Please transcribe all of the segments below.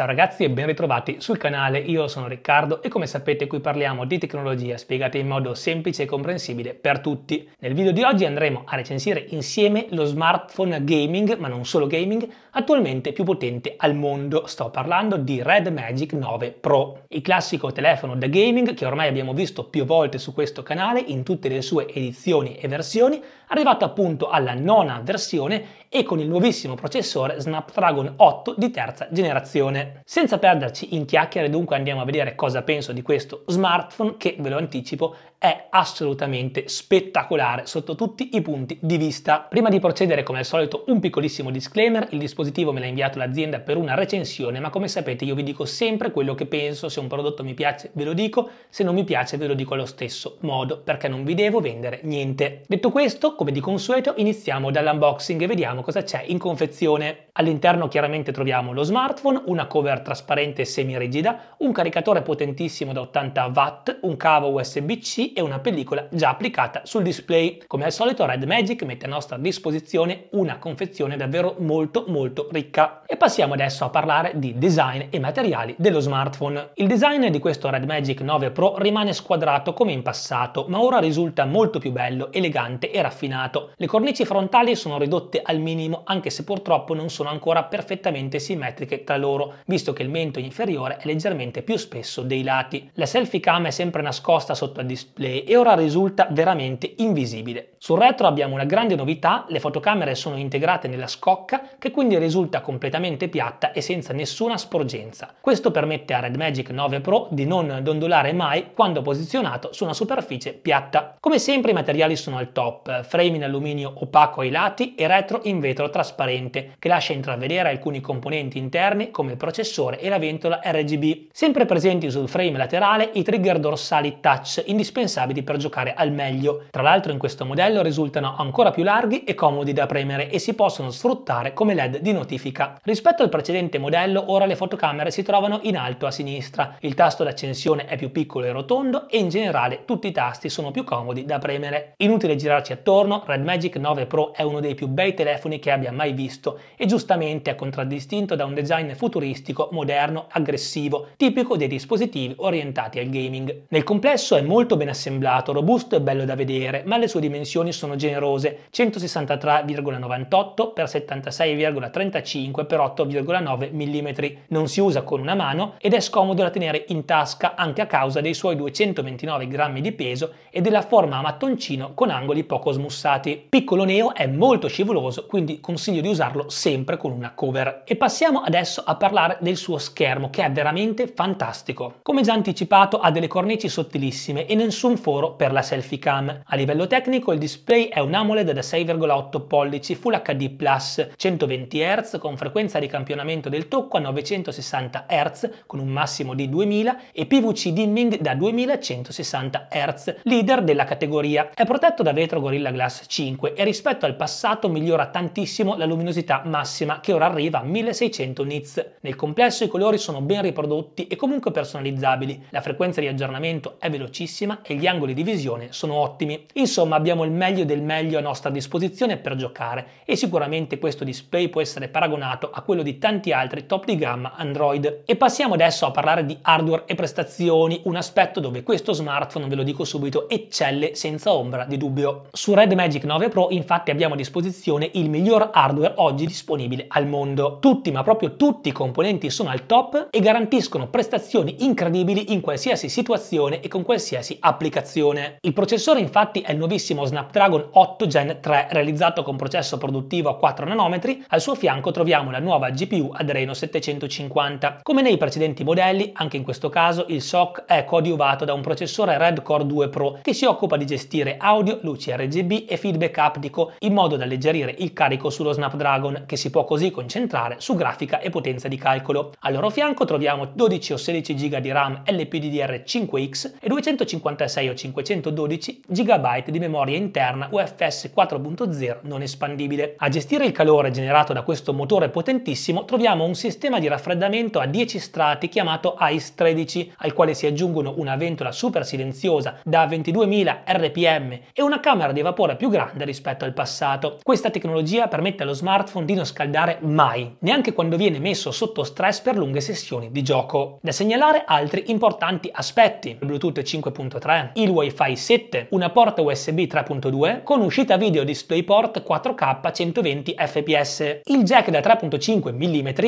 Ciao ragazzi e ben ritrovati sul canale, io sono Riccardo e come sapete qui parliamo di tecnologia spiegata in modo semplice e comprensibile per tutti. Nel video di oggi andremo a recensire insieme lo smartphone gaming, ma non solo gaming, attualmente più potente al mondo. Sto parlando di Red Magic 9 Pro, il classico telefono da gaming che ormai abbiamo visto più volte su questo canale in tutte le sue edizioni e versioni, arrivato appunto alla nona versione e con il nuovissimo processore Snapdragon 8 di terza generazione. Senza perderci in chiacchiere dunque andiamo a vedere cosa penso di questo smartphone che, ve lo anticipo, è assolutamente spettacolare sotto tutti i punti di vista. Prima di procedere, come al solito, un piccolissimo disclaimer, il dispositivo me l'ha inviato l'azienda per una recensione, ma come sapete io vi dico sempre quello che penso, se un prodotto mi piace ve lo dico, se non mi piace ve lo dico allo stesso modo, perché non vi devo vendere niente. Detto questo, come di consueto, iniziamo dall'unboxing e vediamo cosa c'è in confezione. All'interno chiaramente troviamo lo smartphone, una cover trasparente semi rigida, un caricatore potentissimo da 80 watt, un cavo USB-C e una pellicola già applicata sul display. Come al solito Red Magic mette a nostra disposizione una confezione davvero molto molto ricca. E passiamo adesso a parlare di design e materiali dello smartphone. Il design di questo Red Magic 9 Pro rimane squadrato come in passato, ma ora risulta molto più bello, elegante e raffinato. Le cornici frontali sono ridotte al minimo, anche se purtroppo non sono ancora perfettamente simmetriche tra loro, visto che il mento inferiore è leggermente più spesso dei lati. La selfie cam è sempre nascosta sotto al display e ora risulta veramente invisibile. Sul retro abbiamo una grande novità, le fotocamere sono integrate nella scocca che quindi risulta completamente piatta e senza nessuna sporgenza. Questo permette a Red Magic 9 Pro di non dondolare mai quando posizionato su una superficie piatta. Come sempre i materiali sono al top, frame in alluminio opaco ai lati e retro in vetro trasparente che lascia intravedere alcuni componenti interni come il processore e la ventola RGB. Sempre presenti sul frame laterale i trigger dorsali touch indispensabili per giocare al meglio. Tra l'altro in questo modello pannello risultano ancora più larghi e comodi da premere e si possono sfruttare come led di notifica. Rispetto al precedente modello ora le fotocamere si trovano in alto a sinistra, il tasto d'accensione è più piccolo e rotondo e in generale tutti i tasti sono più comodi da premere. Inutile girarci attorno, Red Magic 9 Pro è uno dei più bei telefoni che abbia mai visto e giustamente è contraddistinto da un design futuristico, moderno, aggressivo, tipico dei dispositivi orientati al gaming. Nel complesso è molto ben assemblato, robusto e bello da vedere, ma le sue dimensioni dimensioni sono generose, 163,98 x 76,35 x 8,9 mm. Non si usa con una mano ed è scomodo da tenere in tasca anche a causa dei suoi 229 grammi di peso e della forma a mattoncino con angoli poco smussati. Piccolo Neo è molto scivoloso, quindi consiglio di usarlo sempre con una cover. E passiamo adesso a parlare del suo schermo, che è veramente fantastico. Come già anticipato, ha delle cornici sottilissime e nessun foro per la selfie cam. A livello tecnico, il dispositivo display è un AMOLED da 6,8 pollici Full HD+, 120 Hz con frequenza di campionamento del tocco a 960 Hz con un massimo di 2000 e PVC dimming da 2160 Hz, leader della categoria. È protetto da vetro Gorilla Glass 5 e rispetto al passato migliora tantissimo la luminosità massima che ora arriva a 1600 nits. Nel complesso i colori sono ben riprodotti e comunque personalizzabili, la frequenza di aggiornamento è velocissima e gli angoli di visione sono ottimi. Insomma abbiamo il meglio del meglio a nostra disposizione per giocare e sicuramente questo display può essere paragonato a quello di tanti altri top di gamma Android. E passiamo adesso a parlare di hardware e prestazioni, un aspetto dove questo smartphone, ve lo dico subito, eccelle senza ombra di dubbio. Su Red Magic 9 Pro infatti abbiamo a disposizione il miglior hardware oggi disponibile al mondo. Tutti, ma proprio tutti i componenti sono al top e garantiscono prestazioni incredibili in qualsiasi situazione e con qualsiasi applicazione. Il processore infatti è il nuovissimo Snapdragon Snapdragon 8 Gen 3 realizzato con processo produttivo a 4 nanometri, al suo fianco troviamo la nuova GPU Adreno 750. Come nei precedenti modelli, anche in questo caso il SOC è coadiuvato da un processore Red Core 2 Pro che si occupa di gestire audio, luci RGB e feedback aptico in modo da alleggerire il carico sullo Snapdragon che si può così concentrare su grafica e potenza di calcolo. Al loro fianco troviamo 12 o 16 GB di RAM LPDDR5X e 256 o 512 GB di memoria interna interna UFS 4.0 non espandibile. A gestire il calore generato da questo motore potentissimo troviamo un sistema di raffreddamento a 10 strati chiamato Ice 13, al quale si aggiungono una ventola super silenziosa da 22.000 rpm e una camera di vapore più grande rispetto al passato. Questa tecnologia permette allo smartphone di non scaldare mai, neanche quando viene messo sotto stress per lunghe sessioni di gioco. Da segnalare altri importanti aspetti, il Bluetooth 5.3, il Wi-Fi 7, una porta USB 3.0 3.2 con uscita video DisplayPort 4K 120 fps. Il jack da 3.5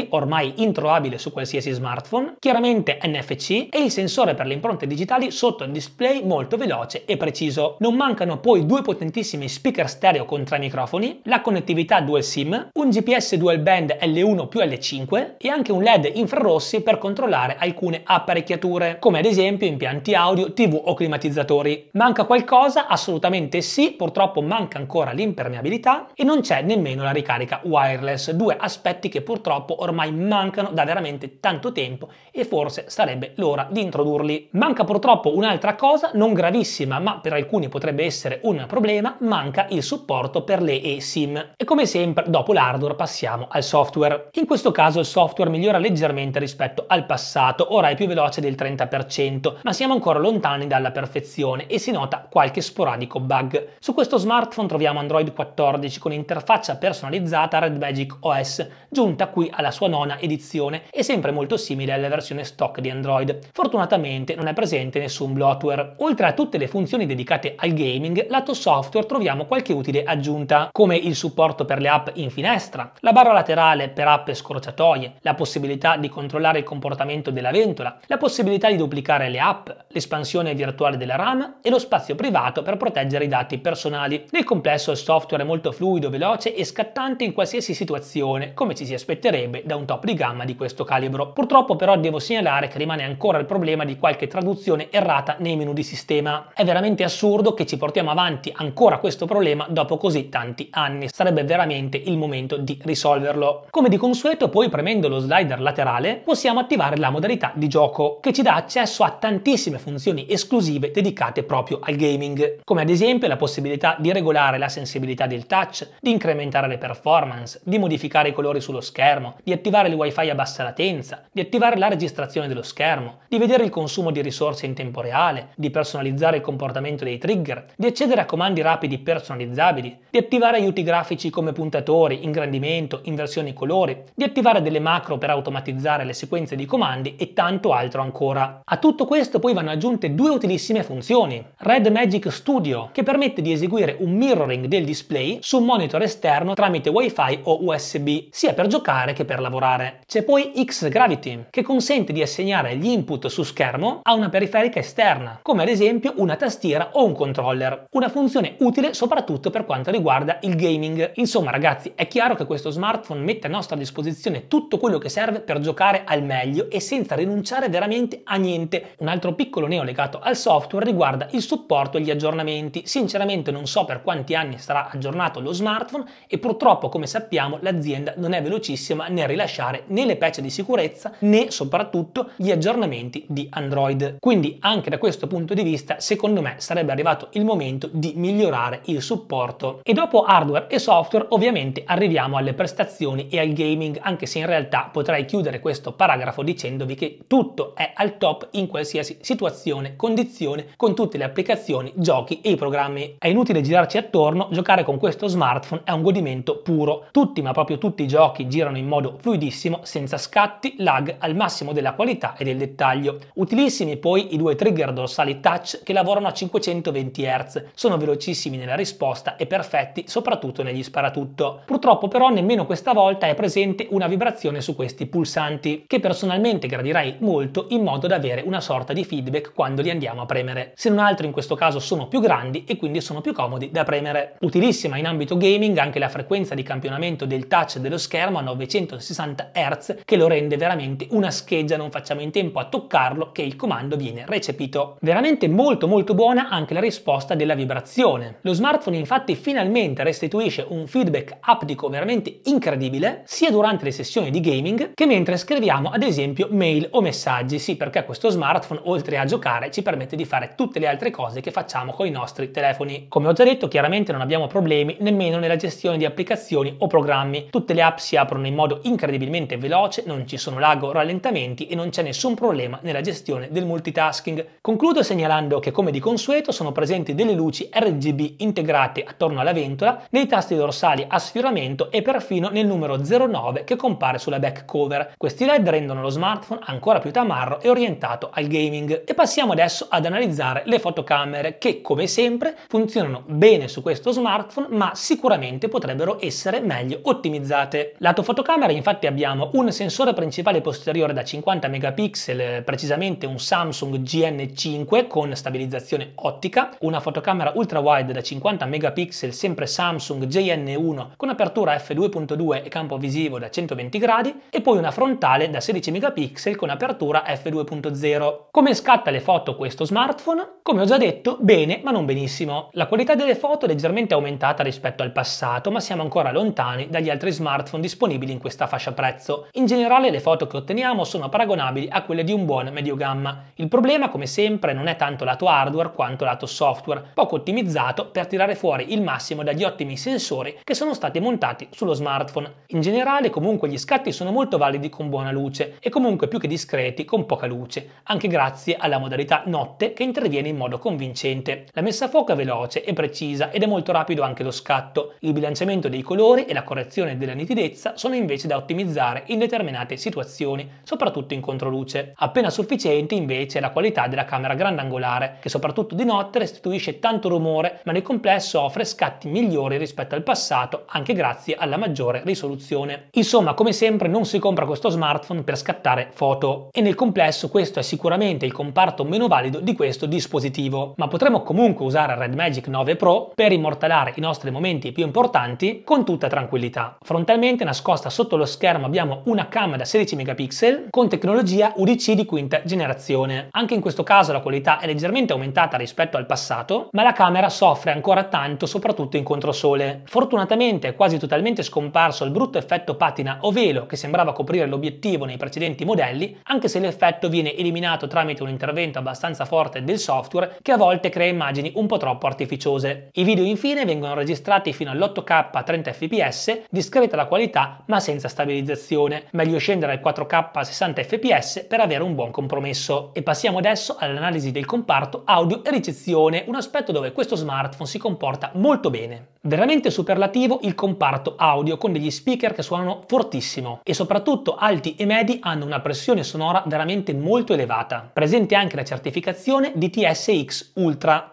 mm, ormai introvabile su qualsiasi smartphone, chiaramente NFC e il sensore per le impronte digitali sotto il display molto veloce e preciso. Non mancano poi due potentissimi speaker stereo con tre microfoni, la connettività dual SIM, un GPS dual band L1 più L5 e anche un LED infrarossi per controllare alcune apparecchiature, come ad esempio impianti audio, TV o climatizzatori. Manca qualcosa? Assolutamente sì sì, purtroppo manca ancora l'impermeabilità e non c'è nemmeno la ricarica wireless, due aspetti che purtroppo ormai mancano da veramente tanto tempo e forse sarebbe l'ora di introdurli. Manca purtroppo un'altra cosa, non gravissima, ma per alcuni potrebbe essere un problema, manca il supporto per le eSIM. E come sempre, dopo l'hardware passiamo al software. In questo caso il software migliora leggermente rispetto al passato, ora è più veloce del 30%, ma siamo ancora lontani dalla perfezione e si nota qualche sporadico bug. Su questo smartphone troviamo Android 14 con interfaccia personalizzata Red Magic OS, giunta qui alla sua nona edizione e sempre molto simile alla versione stock di Android. Fortunatamente non è presente nessun bloatware. Oltre a tutte le funzioni dedicate al gaming, lato software troviamo qualche utile aggiunta, come il supporto per le app in finestra, la barra laterale per app scorciatoie, la possibilità di controllare il comportamento della ventola, la possibilità di duplicare le app, l'espansione virtuale della RAM e lo spazio privato per proteggere i dati personali. Nel complesso il software è molto fluido, veloce e scattante in qualsiasi situazione, come ci si aspetterebbe da un top di gamma di questo calibro. Purtroppo però devo segnalare che rimane ancora il problema di qualche traduzione errata nei menu di sistema. È veramente assurdo che ci portiamo avanti ancora questo problema dopo così tanti anni. Sarebbe veramente il momento di risolverlo. Come di consueto poi premendo lo slider laterale possiamo attivare la modalità di gioco che ci dà accesso a tantissime funzioni esclusive dedicate proprio al gaming, come ad esempio la possibilità possibilità di regolare la sensibilità del touch, di incrementare le performance, di modificare i colori sullo schermo, di attivare il wifi a bassa latenza, di attivare la registrazione dello schermo, di vedere il consumo di risorse in tempo reale, di personalizzare il comportamento dei trigger, di accedere a comandi rapidi personalizzabili, di attivare aiuti grafici come puntatori, ingrandimento, inversione colori, di attivare delle macro per automatizzare le sequenze di comandi e tanto altro ancora. A tutto questo poi vanno aggiunte due utilissime funzioni. Red Magic Studio, che permette consente di eseguire un mirroring del display su un monitor esterno tramite WiFi o USB, sia per giocare che per lavorare. C'è poi X-Gravity, che consente di assegnare gli input su schermo a una periferica esterna, come ad esempio una tastiera o un controller. Una funzione utile soprattutto per quanto riguarda il gaming. Insomma ragazzi, è chiaro che questo smartphone mette a nostra disposizione tutto quello che serve per giocare al meglio e senza rinunciare veramente a niente. Un altro piccolo neo legato al software riguarda il supporto e gli aggiornamenti. Sinceramente Ovviamente non so per quanti anni sarà aggiornato lo smartphone e purtroppo, come sappiamo, l'azienda non è velocissima nel rilasciare né le patch di sicurezza né soprattutto gli aggiornamenti di Android. Quindi anche da questo punto di vista, secondo me, sarebbe arrivato il momento di migliorare il supporto. E dopo hardware e software, ovviamente arriviamo alle prestazioni e al gaming, anche se in realtà potrei chiudere questo paragrafo dicendovi che tutto è al top in qualsiasi situazione, condizione, con tutte le applicazioni, giochi e i programmi. È inutile girarci attorno, giocare con questo smartphone è un godimento puro. Tutti, ma proprio tutti i giochi girano in modo fluidissimo, senza scatti, lag, al massimo della qualità e del dettaglio. Utilissimi poi i due trigger dorsali touch che lavorano a 520 Hz, sono velocissimi nella risposta e perfetti soprattutto negli sparatutto. Purtroppo però nemmeno questa volta è presente una vibrazione su questi pulsanti, che personalmente gradirei molto in modo da avere una sorta di feedback quando li andiamo a premere. Se non altro in questo caso sono più grandi e quindi sono più comodi da premere. Utilissima in ambito gaming anche la frequenza di campionamento del touch dello schermo a 960 Hz che lo rende veramente una scheggia, non facciamo in tempo a toccarlo che il comando viene recepito. Veramente molto molto buona anche la risposta della vibrazione. Lo smartphone infatti finalmente restituisce un feedback aptico veramente incredibile sia durante le sessioni di gaming che mentre scriviamo ad esempio mail o messaggi, sì perché questo smartphone oltre a giocare ci permette di fare tutte le altre cose che facciamo con i nostri telefoni applicazioni. Come ho già detto, chiaramente non abbiamo problemi nemmeno nella gestione di applicazioni o programmi. Tutte le app si aprono in modo incredibilmente veloce, non ci sono lag o rallentamenti e non c'è nessun problema nella gestione del multitasking. Concludo segnalando che come di consueto sono presenti delle luci RGB integrate attorno alla ventola, nei tasti dorsali a sfioramento e perfino nel numero 09 che compare sulla back cover. Questi LED rendono lo smartphone ancora più tamarro e orientato al gaming. E passiamo adesso ad analizzare le fotocamere che come sempre funzionano funzionano bene su questo smartphone ma sicuramente potrebbero essere meglio ottimizzate. Lato fotocamera infatti abbiamo un sensore principale posteriore da 50 megapixel, precisamente un Samsung GN5 con stabilizzazione ottica, una fotocamera ultra wide da 50 megapixel sempre Samsung JN1 con apertura f2.2 e campo visivo da 120 gradi e poi una frontale da 16 megapixel con apertura f2.0. Come scatta le foto questo smartphone? Come ho già detto, bene ma non benissimo. La qualità delle foto è leggermente aumentata rispetto al passato, ma siamo ancora lontani dagli altri smartphone disponibili in questa fascia prezzo. In generale le foto che otteniamo sono paragonabili a quelle di un buon medio gamma. Il problema, come sempre, non è tanto lato hardware quanto lato software, poco ottimizzato per tirare fuori il massimo dagli ottimi sensori che sono stati montati sullo smartphone. In generale, comunque, gli scatti sono molto validi con buona luce e comunque più che discreti con poca luce, anche grazie alla modalità notte che interviene in modo convincente. La messa a fuoco è veloce veloce e precisa ed è molto rapido anche lo scatto. Il bilanciamento dei colori e la correzione della nitidezza sono invece da ottimizzare in determinate situazioni, soprattutto in controluce. Appena sufficiente invece è la qualità della camera grandangolare, che soprattutto di notte restituisce tanto rumore, ma nel complesso offre scatti migliori rispetto al passato anche grazie alla maggiore risoluzione. Insomma, come sempre non si compra questo smartphone per scattare foto e nel complesso questo è sicuramente il comparto meno valido di questo dispositivo, ma potremmo comunque usare Red Magic Magic 9 Pro per immortalare i nostri momenti più importanti con tutta tranquillità. Frontalmente nascosta sotto lo schermo abbiamo una cam da 16 megapixel con tecnologia UDC di quinta generazione. Anche in questo caso la qualità è leggermente aumentata rispetto al passato, ma la camera soffre ancora tanto soprattutto in controsole. Fortunatamente è quasi totalmente scomparso il brutto effetto patina o velo che sembrava coprire l'obiettivo nei precedenti modelli, anche se l'effetto viene eliminato tramite un intervento abbastanza forte del software che a volte crea immagini un po' troppo artificiali artificiose. I video infine vengono registrati fino all'8K a 30 fps, discreta la qualità ma senza stabilizzazione, meglio scendere al 4K a 60 fps per avere un buon compromesso. E passiamo adesso all'analisi del comparto audio e ricezione, un aspetto dove questo smartphone si comporta molto bene. Veramente superlativo il comparto audio con degli speaker che suonano fortissimo e soprattutto alti e medi hanno una pressione sonora veramente molto elevata. Presente anche la certificazione DTSX Ultra.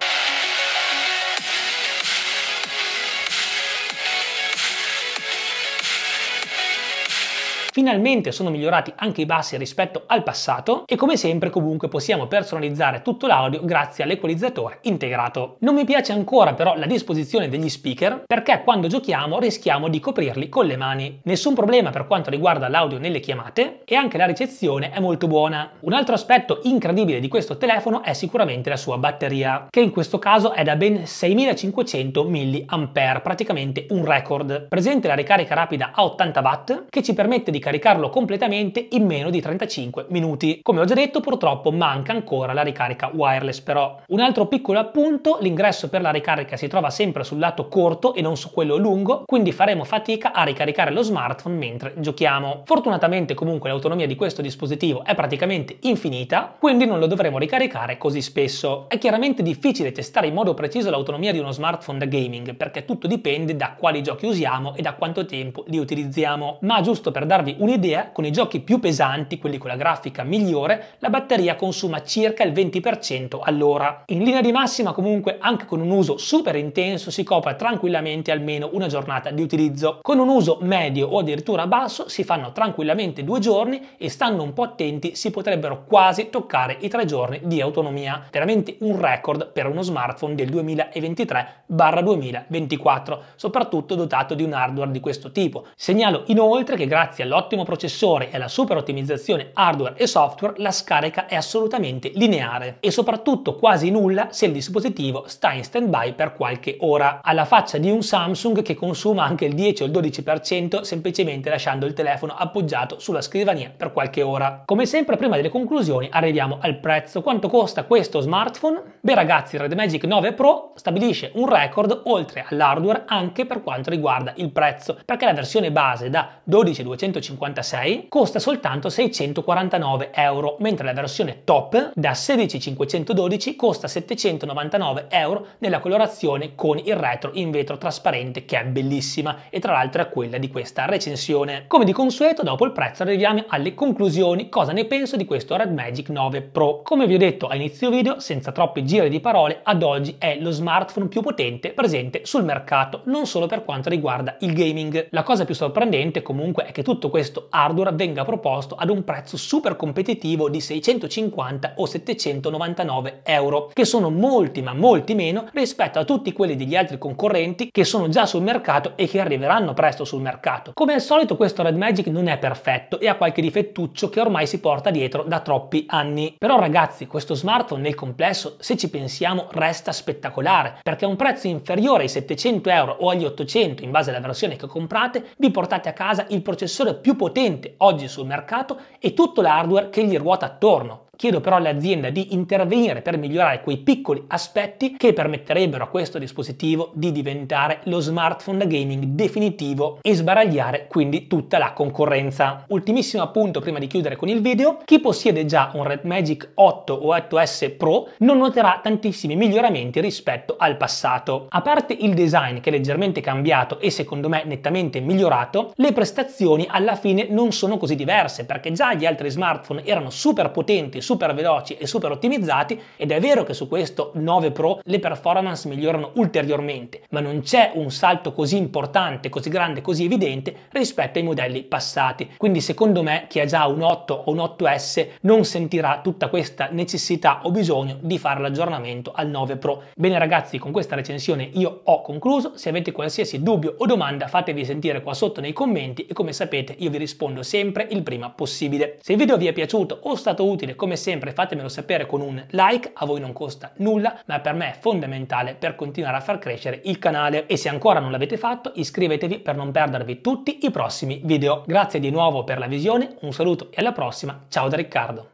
Finalmente sono migliorati anche i bassi rispetto al passato e come sempre comunque possiamo personalizzare tutto l'audio grazie all'equalizzatore integrato. Non mi piace ancora però la disposizione degli speaker perché quando giochiamo rischiamo di coprirli con le mani. Nessun problema per quanto riguarda l'audio nelle chiamate e anche la ricezione è molto buona. Un altro aspetto incredibile di questo telefono è sicuramente la sua batteria, che in questo caso è da ben 6500 mAh, praticamente un record. Presente la ricarica rapida a 80 watt che ci permette di caricare ricaricarlo completamente in meno di 35 minuti. Come ho già detto purtroppo manca ancora la ricarica wireless però. Un altro piccolo appunto, l'ingresso per la ricarica si trova sempre sul lato corto e non su quello lungo, quindi faremo fatica a ricaricare lo smartphone mentre giochiamo. Fortunatamente comunque l'autonomia di questo dispositivo è praticamente infinita, quindi non lo dovremo ricaricare così spesso. È chiaramente difficile testare in modo preciso l'autonomia di uno smartphone da gaming perché tutto dipende da quali giochi usiamo e da quanto tempo li utilizziamo, ma giusto per darvi un'idea, con i giochi più pesanti, quelli con la grafica migliore, la batteria consuma circa il 20% all'ora. In linea di massima comunque anche con un uso super intenso si copre tranquillamente almeno una giornata di utilizzo. Con un uso medio o addirittura basso si fanno tranquillamente due giorni e stando un po' attenti si potrebbero quasi toccare i tre giorni di autonomia. Veramente un record per uno smartphone del 2023-2024, soprattutto dotato di un hardware di questo tipo. Segnalo inoltre che grazie all'ottima l'ottimo processore e la super ottimizzazione hardware e software, la scarica è assolutamente lineare e soprattutto quasi nulla se il dispositivo sta in stand-by per qualche ora, alla faccia di un Samsung che consuma anche il 10 o il 12% semplicemente lasciando il telefono appoggiato sulla scrivania per qualche ora. Come sempre prima delle conclusioni arriviamo al prezzo. Quanto costa questo smartphone? Beh ragazzi, il Red Magic 9 Pro stabilisce un record oltre all'hardware anche per quanto riguarda il prezzo, perché la versione base da 12.250 1956 costa soltanto 649 euro, mentre la versione top da 16512 costa 799 euro nella colorazione con il retro in vetro trasparente che è bellissima e tra l'altro è quella di questa recensione. Come di consueto dopo il prezzo arriviamo alle conclusioni, cosa ne penso di questo Red Magic 9 Pro. Come vi ho detto a inizio video, senza troppi giri di parole, ad oggi è lo smartphone più potente presente sul mercato, non solo per quanto riguarda il gaming. La cosa più sorprendente comunque è che tutto questo questo hardware venga proposto ad un prezzo super competitivo di 650 o 799 euro, che sono molti ma molti meno rispetto a tutti quelli degli altri concorrenti che sono già sul mercato e che arriveranno presto sul mercato. Come al solito questo Red Magic non è perfetto e ha qualche difettuccio che ormai si porta dietro da troppi anni. Però ragazzi, questo smartphone nel complesso, se ci pensiamo, resta spettacolare, perché a un prezzo inferiore ai 700 euro o agli 800 in base alla versione che comprate, vi portate a casa il processore più più potente oggi sul mercato e tutto l'hardware che gli ruota attorno. Chiedo però all'azienda di intervenire per migliorare quei piccoli aspetti che permetterebbero a questo dispositivo di diventare lo smartphone da gaming definitivo e sbaragliare quindi tutta la concorrenza. Ultimissimo appunto prima di chiudere con il video, chi possiede già un Red Magic 8 o 8S Pro non noterà tantissimi miglioramenti rispetto al passato. A parte il design che è leggermente cambiato e secondo me nettamente migliorato, le prestazioni alla fine non sono così diverse perché già gli altri smartphone erano super potenti super veloci e super ottimizzati ed è vero che su questo 9 Pro le performance migliorano ulteriormente, ma non c'è un salto così importante, così grande, così evidente rispetto ai modelli passati. Quindi secondo me chi ha già un 8 o un 8S non sentirà tutta questa necessità o bisogno di fare l'aggiornamento al 9 Pro. Bene ragazzi, con questa recensione io ho concluso. Se avete qualsiasi dubbio o domanda fatevi sentire qua sotto nei commenti e come sapete io vi rispondo sempre il prima possibile. Se il video vi è piaciuto o stato utile come sempre fatemelo sapere con un like, a voi non costa nulla, ma per me è fondamentale per continuare a far crescere il canale e se ancora non l'avete fatto iscrivetevi per non perdervi tutti i prossimi video. Grazie di nuovo per la visione, un saluto e alla prossima, ciao da Riccardo!